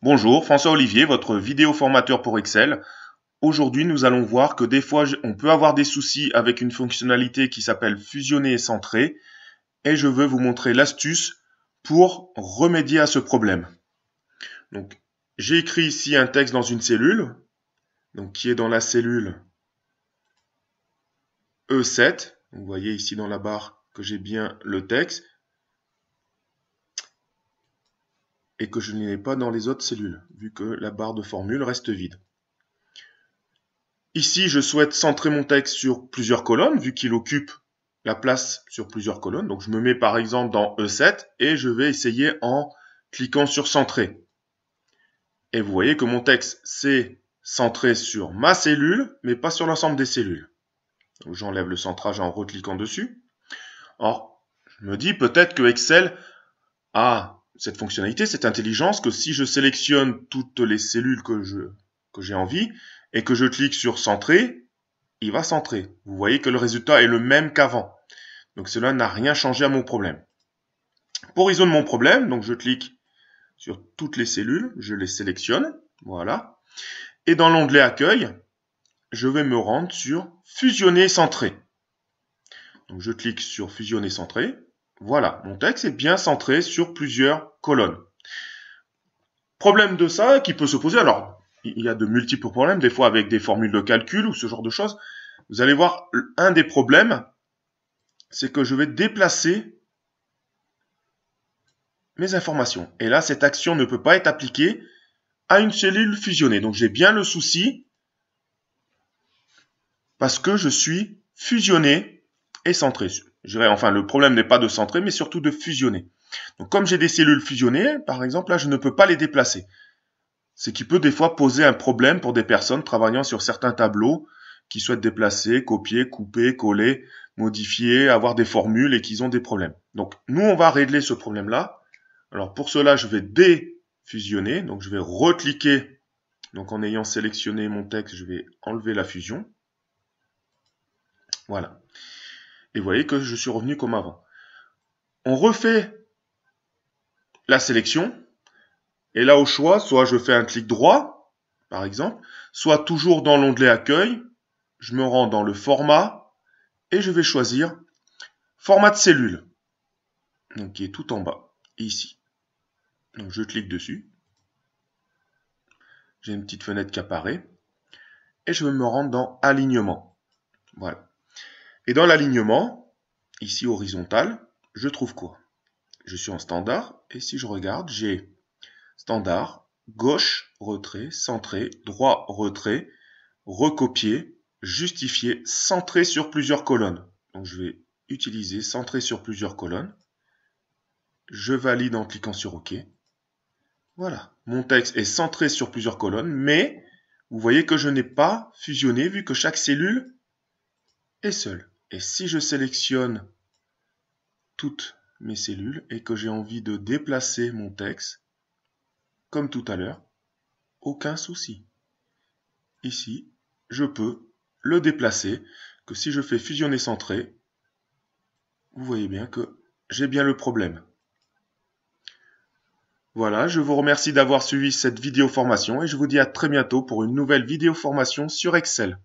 Bonjour, François Olivier, votre vidéo formateur pour Excel. Aujourd'hui, nous allons voir que des fois, on peut avoir des soucis avec une fonctionnalité qui s'appelle fusionner et centrer. Et je veux vous montrer l'astuce pour remédier à ce problème. Donc, j'ai écrit ici un texte dans une cellule, donc qui est dans la cellule E7. Vous voyez ici dans la barre que j'ai bien le texte. et que je ne l'ai pas dans les autres cellules, vu que la barre de formule reste vide. Ici, je souhaite centrer mon texte sur plusieurs colonnes, vu qu'il occupe la place sur plusieurs colonnes. Donc je me mets par exemple dans E7 et je vais essayer en cliquant sur centrer. Et vous voyez que mon texte s'est centré sur ma cellule, mais pas sur l'ensemble des cellules. J'enlève le centrage en recliquant dessus. Or, je me dis peut-être que Excel a cette fonctionnalité, cette intelligence, que si je sélectionne toutes les cellules que je que j'ai envie et que je clique sur centrer, il va centrer. Vous voyez que le résultat est le même qu'avant. Donc cela n'a rien changé à mon problème. Pour résoudre mon problème, donc je clique sur toutes les cellules, je les sélectionne, voilà. Et dans l'onglet accueil, je vais me rendre sur fusionner centrer ». Donc je clique sur fusionner centrer ». Voilà, mon texte est bien centré sur plusieurs colonnes. Problème de ça qui peut se poser, alors il y a de multiples problèmes, des fois avec des formules de calcul ou ce genre de choses. Vous allez voir, un des problèmes, c'est que je vais déplacer mes informations. Et là, cette action ne peut pas être appliquée à une cellule fusionnée. Donc j'ai bien le souci parce que je suis fusionné et centré je enfin, le problème n'est pas de centrer, mais surtout de fusionner. Donc, comme j'ai des cellules fusionnées, par exemple, là, je ne peux pas les déplacer. Ce qui peut des fois poser un problème pour des personnes travaillant sur certains tableaux qui souhaitent déplacer, copier, couper, coller, modifier, avoir des formules et qu'ils ont des problèmes. Donc, nous, on va régler ce problème-là. Alors, pour cela, je vais défusionner. Donc, je vais recliquer. Donc, en ayant sélectionné mon texte, je vais enlever la fusion. Voilà. Et vous voyez que je suis revenu comme avant. On refait la sélection. Et là, au choix, soit je fais un clic droit, par exemple, soit toujours dans l'onglet Accueil, je me rends dans le format et je vais choisir format de cellule, donc qui est tout en bas, ici. Donc je clique dessus. J'ai une petite fenêtre qui apparaît. Et je vais me rendre dans alignement. Voilà. Et dans l'alignement, ici horizontal, je trouve quoi Je suis en standard, et si je regarde, j'ai standard, gauche, retrait, centré, droit, retrait, recopier, justifié, centré sur plusieurs colonnes. Donc je vais utiliser centré sur plusieurs colonnes. Je valide en cliquant sur OK. Voilà, mon texte est centré sur plusieurs colonnes, mais vous voyez que je n'ai pas fusionné vu que chaque cellule est seule. Et si je sélectionne toutes mes cellules et que j'ai envie de déplacer mon texte, comme tout à l'heure, aucun souci. Ici, je peux le déplacer, que si je fais fusionner centré, vous voyez bien que j'ai bien le problème. Voilà, je vous remercie d'avoir suivi cette vidéo formation et je vous dis à très bientôt pour une nouvelle vidéo formation sur Excel.